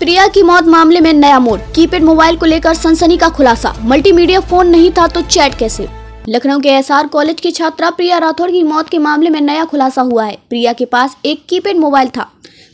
प्रिया की मौत मामले में नया मोड़ कीपैड मोबाइल को लेकर सनसनी का खुलासा मल्टीमीडिया फोन नहीं था तो चैट कैसे लखनऊ के एसआर कॉलेज की छात्रा प्रिया राठौर की मौत के मामले में नया खुलासा हुआ है प्रिया के पास एक कीपैड मोबाइल था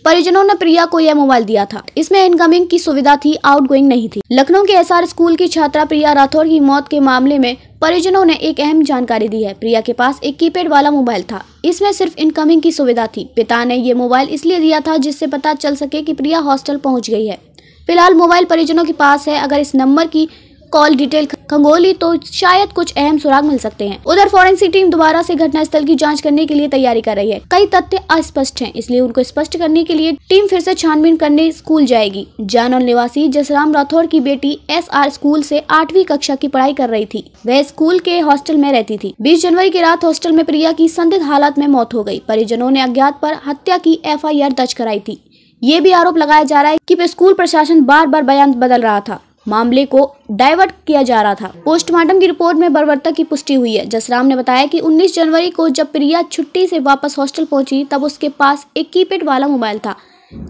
परिजनों ने प्रिया को यह मोबाइल दिया था इसमें इनकमिंग की सुविधा थी आउटगोइंग नहीं थी लखनऊ के एसआर स्कूल की छात्रा प्रिया राठौर की मौत के मामले में परिजनों ने एक अहम जानकारी दी है प्रिया के पास एक कीपैड वाला मोबाइल था इसमें सिर्फ इनकमिंग की सुविधा थी पिता ने ये मोबाइल इसलिए दिया था जिससे पता चल सके कि प्रिया हॉस्टल पहुंच गई है फिलहाल मोबाइल परिजनों के पास है अगर इस नंबर की कॉल डिटेल खंगोली तो शायद कुछ अहम सुराग मिल सकते हैं उधर फॉरेंसिक टीम दोबारा से घटनास्थल की जांच करने के लिए तैयारी कर रही है कई तथ्य अस्पष्ट हैं इसलिए उनको स्पष्ट करने के लिए टीम फिर से छानबीन करने स्कूल जाएगी जानौल निवासी जसराम राठौर की बेटी एस आर स्कूल से आठवीं कक्षा की पढ़ाई कर रही थी वह स्कूल के हॉस्टल में रहती थी बीस जनवरी की रात हॉस्टल में प्रिया की संदिग्ध हालत में मौत हो गयी परिजनों ने अज्ञात आरोप हत्या की एफ दर्ज कराई थी ये भी आरोप लगाया जा रहा है कि स्कूल प्रशासन बार बार बयान बदल रहा था मामले को डाइवर्ट किया जा रहा था पोस्टमार्टम की रिपोर्ट में बर्बरता की पुष्टि हुई है जसराम ने बताया कि 19 जनवरी को जब प्रिया छुट्टी से वापस हॉस्टल पहुंची तब उसके पास एक कीपैड वाला मोबाइल था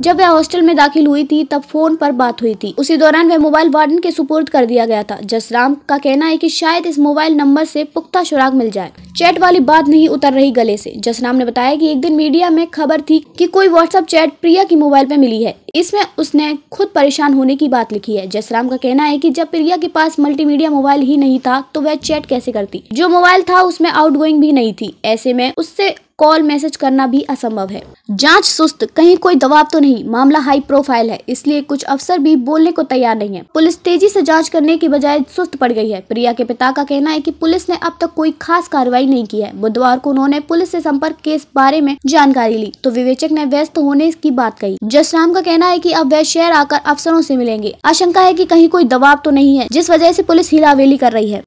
जब वह हॉस्टल में दाखिल हुई थी तब फोन पर बात हुई थी उसी दौरान वह मोबाइल वार्डन के सुपुर्द कर दिया गया था जसराम का कहना है कि शायद इस मोबाइल नंबर से पुख्ता सुराग मिल जाए चैट वाली बात नहीं उतर रही गले से जसराम ने बताया कि एक दिन मीडिया में खबर थी कि कोई व्हाट्सएप चैट प्रिया की मोबाइल पे मिली है इसमें उसने खुद परेशान होने की बात लिखी है जसराम का कहना है कि जब प्रिया के पास मल्टीमीडिया मोबाइल ही नहीं था तो वह चैट कैसे करती जो मोबाइल था उसमें आउटगोइंग भी नहीं थी ऐसे में उससे कॉल मैसेज करना भी असंभव है जांच सुस्त कहीं कोई दबाव तो नहीं मामला हाई प्रोफाइल है इसलिए कुछ अफसर भी बोलने को तैयार नहीं है पुलिस तेजी से जांच करने की बजाय सुस्त पड़ गई है प्रिया के पिता का कहना है कि पुलिस ने अब तक कोई खास कार्रवाई कार्रवाई नहीं की है बुधवार को उन्होंने पुलिस से संपर्क के इस बारे में जानकारी ली तो विवेचक ने व्यस्त होने की बात कही जसराम का कहना है की अब वह शहर आकर अफसरों ऐसी मिलेंगे आशंका है की कहीं कोई दबाव तो नहीं है जिस वजह ऐसी पुलिस हिलावेली कर रही है